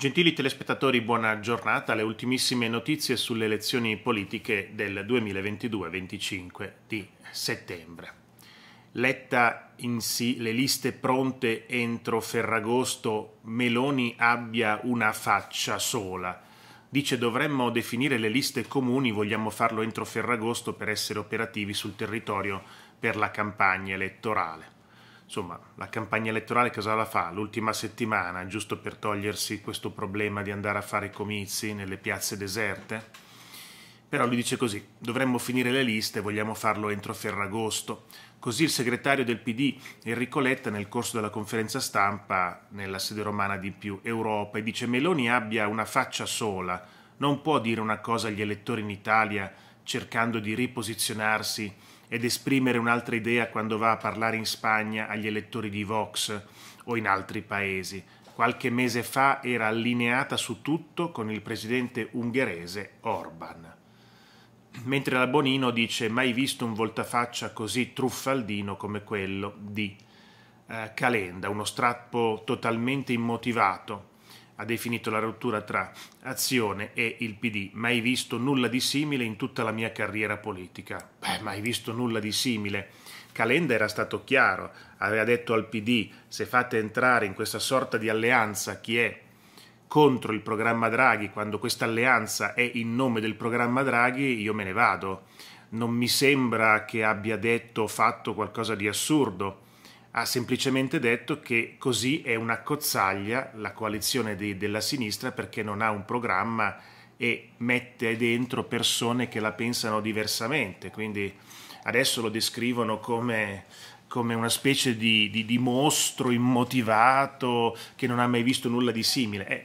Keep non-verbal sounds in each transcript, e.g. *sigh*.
Gentili telespettatori, buona giornata. Le ultimissime notizie sulle elezioni politiche del 2022-25 di settembre. Letta in sì le liste pronte entro Ferragosto, Meloni abbia una faccia sola. Dice dovremmo definire le liste comuni, vogliamo farlo entro Ferragosto per essere operativi sul territorio per la campagna elettorale insomma, la campagna elettorale cosa la fa? L'ultima settimana, giusto per togliersi questo problema di andare a fare comizi nelle piazze deserte? Però lui dice così, dovremmo finire le liste, vogliamo farlo entro Ferragosto. Così il segretario del PD Enrico Letta nel corso della conferenza stampa nella sede romana di più Europa e dice Meloni abbia una faccia sola, non può dire una cosa agli elettori in Italia cercando di riposizionarsi ed esprimere un'altra idea quando va a parlare in Spagna agli elettori di Vox o in altri paesi. Qualche mese fa era allineata su tutto con il presidente ungherese Orban. Mentre la Bonino dice mai visto un voltafaccia così truffaldino come quello di eh, Calenda, uno strappo totalmente immotivato, ha definito la rottura tra azione e il PD, mai visto nulla di simile in tutta la mia carriera politica. Beh, mai visto nulla di simile. Calenda era stato chiaro, aveva detto al PD se fate entrare in questa sorta di alleanza chi è contro il programma Draghi, quando questa alleanza è in nome del programma Draghi, io me ne vado. Non mi sembra che abbia detto o fatto qualcosa di assurdo ha semplicemente detto che così è una cozzaglia la coalizione di, della sinistra perché non ha un programma e mette dentro persone che la pensano diversamente, quindi adesso lo descrivono come, come una specie di, di, di, mostro immotivato che non ha mai visto nulla di simile. Eh,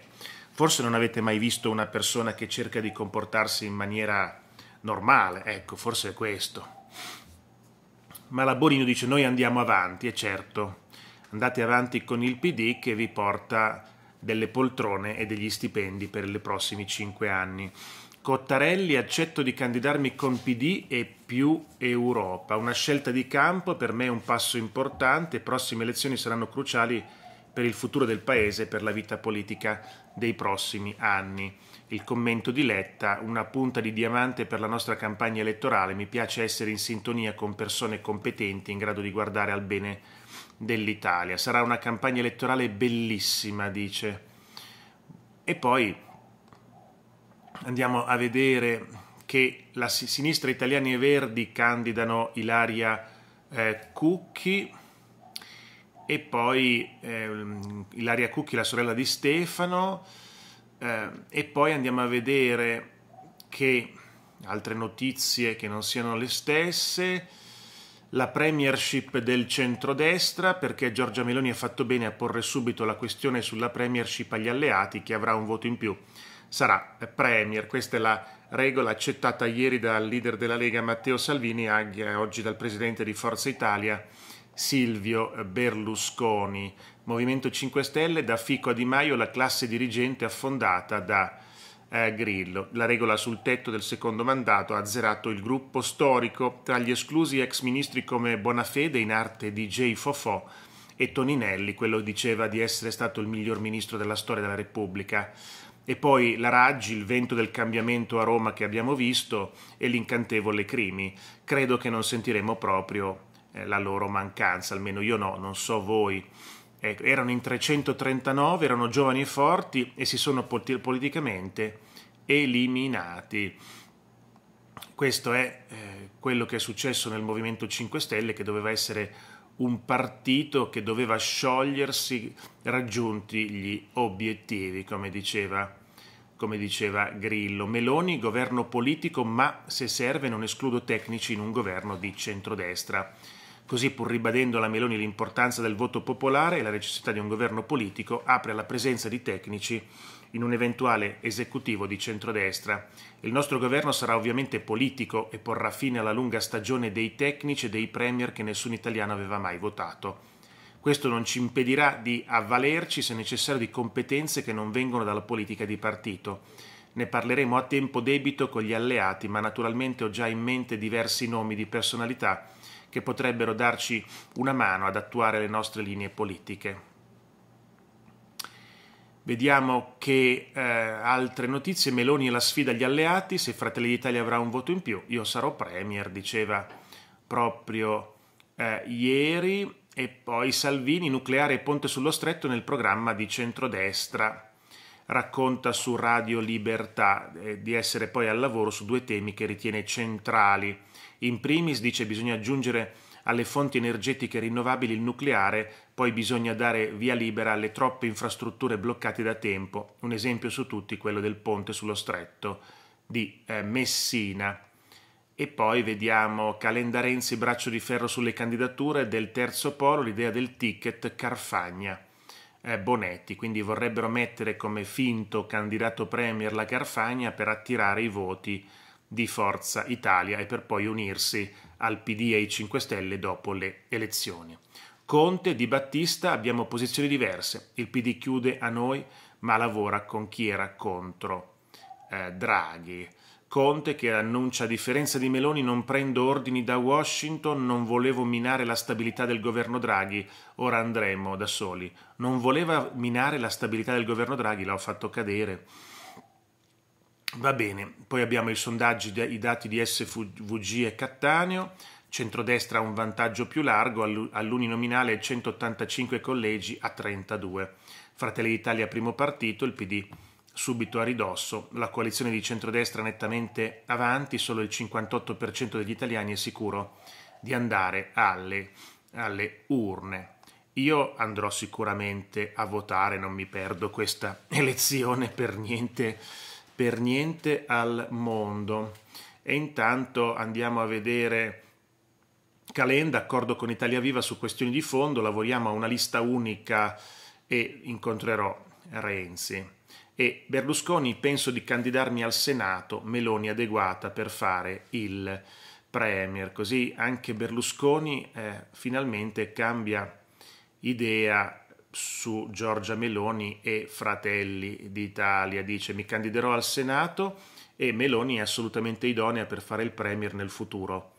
forse non avete mai visto una persona che cerca di comportarsi in maniera normale, ecco, forse è questo ma la Bonino dice noi andiamo avanti, e certo, andate avanti con il PD che vi porta delle poltrone e degli stipendi per i prossimi cinque anni. Cottarelli, accetto di candidarmi con PD e più Europa. Una scelta di campo, per me è un passo importante, le prossime elezioni saranno cruciali per il futuro del Paese e per la vita politica dei prossimi anni. Il commento di Letta, una punta di diamante per la nostra campagna elettorale, mi piace essere in sintonia con persone competenti in grado di guardare al bene dell'Italia. Sarà una campagna elettorale bellissima, dice. E poi andiamo a vedere che la sinistra italiani e verdi candidano Ilaria eh, Cucchi e poi eh, Ilaria Cucchi, la sorella di Stefano, eh, e poi andiamo a vedere che altre notizie che non siano le stesse, la premiership del centrodestra, perché Giorgia Meloni ha fatto bene a porre subito la questione sulla premiership agli alleati, chi avrà un voto in più sarà premier, questa è la regola accettata ieri dal leader della Lega Matteo Salvini, anche oggi dal presidente di Forza Italia, Silvio Berlusconi, Movimento 5 Stelle, da Fico a Di Maio la classe dirigente affondata da eh, Grillo. La regola sul tetto del secondo mandato ha azzerato il gruppo storico, tra gli esclusi ex ministri come Bonafede in arte DJ Fofò e Toninelli, quello diceva di essere stato il miglior ministro della storia della Repubblica. E poi la Raggi, il vento del cambiamento a Roma che abbiamo visto e l'incantevole Crimi. Credo che non sentiremo proprio eh, la loro mancanza, almeno io no, non so voi. Eh, erano in 339, erano giovani e forti e si sono politicamente eliminati. Questo è eh, quello che è successo nel Movimento 5 Stelle, che doveva essere un partito che doveva sciogliersi raggiunti gli obiettivi, come diceva come diceva Grillo. Meloni, governo politico, ma se serve non escludo tecnici in un governo di centrodestra. Così, pur ribadendo la Meloni l'importanza del voto popolare e la necessità di un governo politico, apre alla presenza di tecnici in un eventuale esecutivo di centrodestra. Il nostro governo sarà ovviamente politico e porrà fine alla lunga stagione dei tecnici e dei premier che nessun italiano aveva mai votato. Questo non ci impedirà di avvalerci, se necessario, di competenze che non vengono dalla politica di partito. Ne parleremo a tempo debito con gli alleati, ma naturalmente ho già in mente diversi nomi di personalità che potrebbero darci una mano ad attuare le nostre linee politiche. Vediamo che eh, altre notizie, Meloni e la sfida agli alleati, se Fratelli d'Italia avrà un voto in più, io sarò Premier, diceva proprio eh, ieri, e poi Salvini, nucleare e ponte sullo stretto nel programma di centrodestra racconta su Radio Libertà eh, di essere poi al lavoro su due temi che ritiene centrali. In primis dice che bisogna aggiungere alle fonti energetiche rinnovabili il nucleare, poi bisogna dare via libera alle troppe infrastrutture bloccate da tempo, un esempio su tutti quello del ponte sullo stretto di eh, Messina. E poi vediamo Calendarenzi braccio di ferro sulle candidature del terzo polo, l'idea del ticket Carfagna. Eh, Bonetti, quindi vorrebbero mettere come finto candidato premier la Carfagna per attirare i voti di Forza Italia e per poi unirsi al PD e ai 5 Stelle dopo le elezioni. Conte, Di Battista abbiamo posizioni diverse, il PD chiude a noi ma lavora con chi era contro eh, Draghi. Conte che annuncia a differenza di Meloni non prendo ordini da Washington, non volevo minare la stabilità del governo Draghi, ora andremo da soli. Non voleva minare la stabilità del governo Draghi, l'ho fatto cadere. Va bene, poi abbiamo i sondaggi, i dati di SVG e Cattaneo, centrodestra ha un vantaggio più largo, all'uninominale 185 collegi a 32. Fratelli d'Italia primo partito, il PD subito a ridosso, la coalizione di centrodestra nettamente avanti, solo il 58% degli italiani è sicuro di andare alle, alle urne. Io andrò sicuramente a votare, non mi perdo questa *laughs* elezione per niente, per niente al mondo. E intanto andiamo a vedere Calenda, accordo con Italia Viva su questioni di fondo, lavoriamo a una lista unica e incontrerò Renzi e Berlusconi penso di candidarmi al Senato, Meloni adeguata per fare il Premier. Così anche Berlusconi eh, finalmente cambia idea su Giorgia Meloni e Fratelli d'Italia. Dice mi candiderò al Senato e Meloni è assolutamente idonea per fare il Premier nel futuro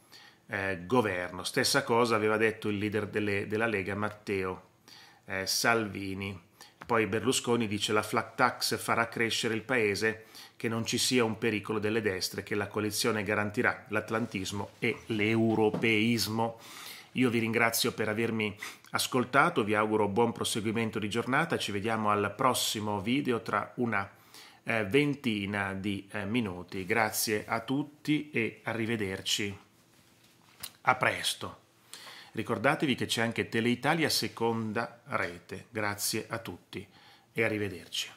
eh, governo. Stessa cosa aveva detto il leader delle, della Lega Matteo eh, Salvini. Poi Berlusconi dice la flat tax farà crescere il paese, che non ci sia un pericolo delle destre, che la coalizione garantirà l'atlantismo e l'europeismo. Io vi ringrazio per avermi ascoltato, vi auguro buon proseguimento di giornata, ci vediamo al prossimo video tra una eh, ventina di eh, minuti. Grazie a tutti e arrivederci. A presto. Ricordatevi che c'è anche Teleitalia Seconda Rete. Grazie a tutti e arrivederci.